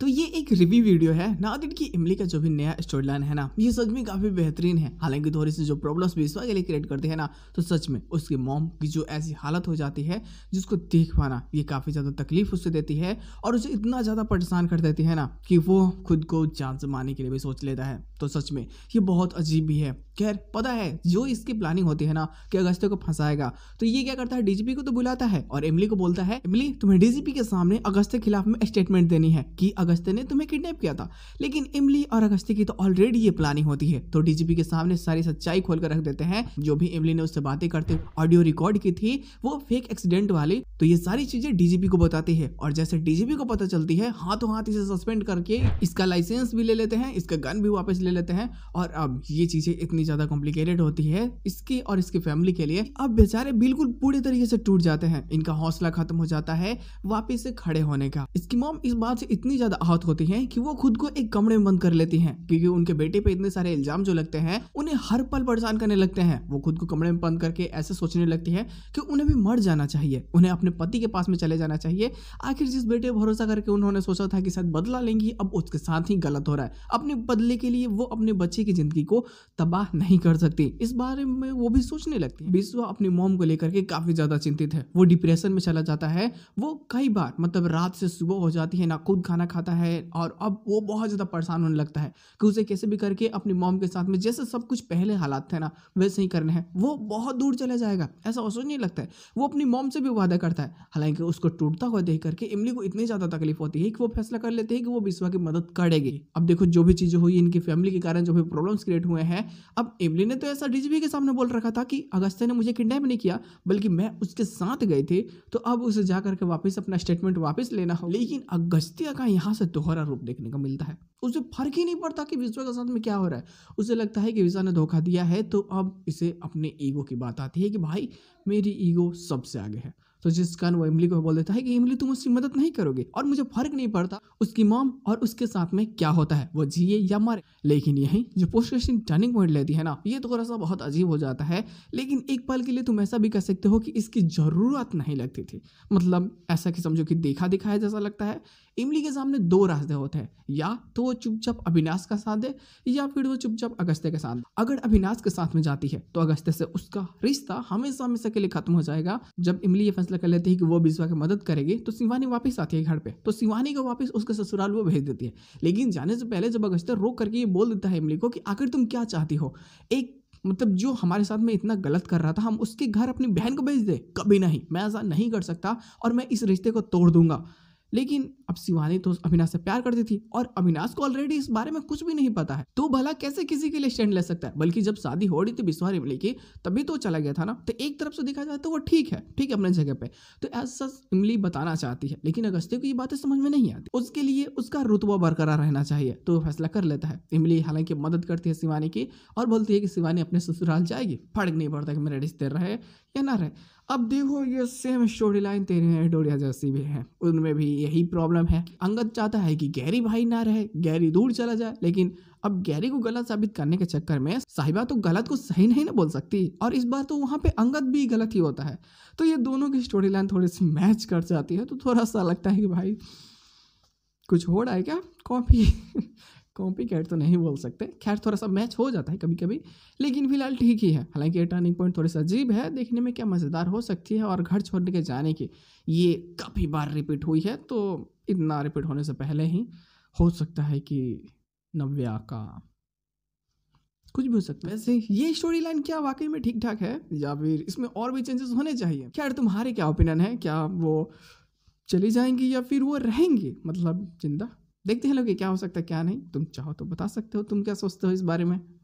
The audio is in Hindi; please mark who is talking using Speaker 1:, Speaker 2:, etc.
Speaker 1: तो ये एक रिव्यू वीडियो है नादिर की इमली का जो भी नया स्टोरी लाइन है ना ये सच में काफी बेहतरीन है हालांकि थोड़ी सी जो प्रॉब्लम्स भी इस वजह लिए क्रिएट करते हैं ना तो सच में उसके मॉम की जो ऐसी हालत हो जाती है जिसको देख पाना ये काफी ज्यादा तकलीफ उससे देती है और उसे इतना ज्यादा परेशान कर देती है ना कि वो खुद को जान से मारने के लिए भी सोच लेता है तो सच में ये बहुत अजीब भी है खैर पता है जो इसकी प्लानिंग होती है ना कि अगस्त्य को फंसाएगा तो ये क्या करता है डीजीपी को तो बुलाता है और इमली को बोलता है इमली तुम्हें डीजीपी के सामने अगस्त के खिलाफ में स्टेटमेंट देनी है कि अगस्त ने तुम्हें किडनैप किया था लेकिन इमली और अगस्त की तो ऑलरेडी ये प्लानिंग होती है तो डीजीपी के सामने सारी सच्चाई खोल कर रख देते हैं जो भी इमली ने उससे बातें करते ऑडियो रिकॉर्ड की थी वो फेक एक्सीडेंट वाली तो ये सारी चीजें डीजीपी को बताती है और जैसे डीजीपी को पता चलती है हाथों हाथ इसे सस्पेंड करके इसका लाइसेंस भी ले लेते हैं इसका गन भी वापस ले लेते हैं और अब ये चीजें इतनी ज्यादा कॉम्प्लिकेटेड होती है इसकी और इसकी फैमिली के लिए अब बेचारे बिल्कुल पूरे तरीके से टूट जाते हैं इनका हौसला खत्म हो जाता है वापिस से खड़े होने का इसकी मॉम इस बात से इतनी ज्यादा आहत होती हैं कि वो खुद को एक कमरे में बंद कर लेती हैं क्योंकि उनके बेटे पे इतने सारे इल्जाम जो लगते हैं उन्हें हर पल परेशान करने लगते हैं वो खुद को कमरे में बंद करके ऐसे सोचने लगती है कि उन्हें भी मर जाना चाहिए उन्हें अपने पति के पास में चले जाना चाहिए आखिर जिस बेटे भरोसा करके उन्होंने सोचा था कि शायद बदला लेंगी अब उसके साथ ही गलत हो रहा है अपने बदले के लिए वो अपने बच्चे की जिंदगी को तबाह नहीं कर सकती इस बारे में वो भी सोचने लगती है विश्व अपनी मोम को लेकर के काफी ज्यादा चिंतित है वो डिप्रेशन में चला जाता है वो कई बार मतलब रात से सुबह हो जाती है ना खुद खाना खाता जाता है और अब वो बहुत ज़्यादा परेशान होने लगता है कि उसे कैसे भी करके अपनी मॉम के साथ में जैसे सब कुछ पहले हालात थे ना वैसे ही करने हैं वो बहुत दूर चला जाएगा ऐसा नहीं लगता है वो अपनी मॉम से भी वादा करता है हालांकि उसको टूटता हुआ देख करके इमली को इतनी ज़्यादा तकलीफ होती है कि वो फैसला कर लेते हैं कि वो विश्वा की मदद करेगी अब देखो जो भी चीज़ें हुई इनकी फैमिली के कारण जो भी प्रॉब्लम्स क्रिएट हुए हैं अब इमली ने तो ऐसा डीजीपी के सामने बोल रखा था कि अगस्त्य ने मुझे किडनैप नहीं किया बल्कि मैं उसके साथ गए थे तो अब उसे जाकर के वापस अपना स्टेटमेंट वापस लेना हो लेकिन अगस्त्य का यहाँ से दोहरा रूप देखने को मिलता है उसे फर्क ही नहीं पड़ता कि विश्वा के साथ में क्या हो रहा है उसे लगता है कि विश्वा ने धोखा दिया है तो अब इसे अपने ईगो की बात आती है कि भाई मेरी ईगो सबसे आगे है तो जिस कारण वो इमली को बोल देता है कि इमली तुम उसकी मदद नहीं करोगे और मुझे फर्क नहीं पड़ता उसकी मॉम और उसके साथ में क्या होता है वो जिए या मारे लेकिन यही जो पोस्ट क्वेश्चन टर्निंग पॉइंट लेती है ना ये तो थोड़ा सा बहुत अजीब हो जाता है लेकिन एक पल के लिए तुम ऐसा भी कर सकते हो कि इसकी ज़रूरत नहीं लगती थी मतलब ऐसा कि समझो कि देखा दिखाया जैसा लगता है इमली के सामने दो रास्ते होते हैं या तो वो चुपचाप अविनाश का साथ दे या फिर वो चुपचाप अगस्त्य के साथ अगर अविनाश के साथ में जाती है तो अगस्त्य से उसका रिश्ता हमेशा हमेशा के लिए खत्म हो जाएगा जब इमली ये फैसला कर लेती है कि वो बिस्वा की मदद करेगी तो शिवानी वापस आती है घर पे तो शिवानी को वापस उसके ससुराल वो भेज देती है लेकिन जाने से पहले जब अगस्त रोक करके ये बोल देता है इमली को कि आखिर तुम क्या चाहती हो एक मतलब जो हमारे साथ में इतना गलत कर रहा था हम उसके घर अपनी बहन को भेज दे कभी नहीं मैं ऐसा नहीं कर सकता और मैं इस रिश्ते को तोड़ दूंगा लेकिन अब शिवानी तो अविनाश से प्यार करती थी और अविनाश को ऑलरेडी इस बारे में कुछ भी नहीं पता है तो भला कैसे किसी के लिए स्टैंड ले सकता है बल्कि जब शादी हो रही थी बिस्वा इमली की तभी तो चला गया था ना तो एक तरफ से देखा जाए तो वो ठीक है ठीक है अपने जगह पे तो ऐसा इमली बताना चाहती है लेकिन अगस्त्य को ये बातें समझ में नहीं आती उसके लिए उसका रुतबा बरकरार रहना चाहिए तो वो फैसला कर लेता है इमली हालांकि मदद करती है शिवानी की और बोलती है कि शिवानी अपने ससुराल जाएगी फर्क नहीं पड़ता कि मेरा रिश्ते रहे या ना रहे अब देखो ये सेम स्टोरी लाइन तेरे डोरिया जैसी भी है उनमें भी यही प्रॉब्लम है अंगद चाहता है कि गैरी भाई ना रहे गैरी दूर चला जाए लेकिन अब गैरी को गलत साबित करने के चक्कर में साहिबा तो गलत को सही नहीं ना बोल सकती और इस बार तो वहाँ पे अंगद भी गलत ही होता है तो ये दोनों की स्टोरी लाइन थोड़ी सी मैच कर जाती है तो थोड़ा सा लगता है कि भाई कुछ हो रहा है क्या कॉफी कॉपी कैट तो नहीं बोल सकते खैर थोड़ा सा मैच हो जाता है कभी कभी लेकिन फिलहाल ठीक ही है हालांकि ये टर्निंग पॉइंट थोड़ी सा अजीब है देखने में क्या मज़ेदार हो सकती है और घर छोड़ने के जाने की ये काफ़ी बार रिपीट हुई है तो इतना रिपीट होने से पहले ही हो सकता है कि नव्या का कुछ भी हो सकता है वैसे ये स्टोरी लाइन क्या वाकई में ठीक ठाक है या फिर इसमें और भी चेंजेस होने चाहिए खैर तुम्हारे क्या ओपिनियन है क्या वो चली जाएंगी या फिर वो रहेंगी मतलब जिंदा देखते हैं लोग क्या हो सकता है क्या नहीं तुम चाहो तो बता सकते हो तुम क्या सोचते हो इस बारे में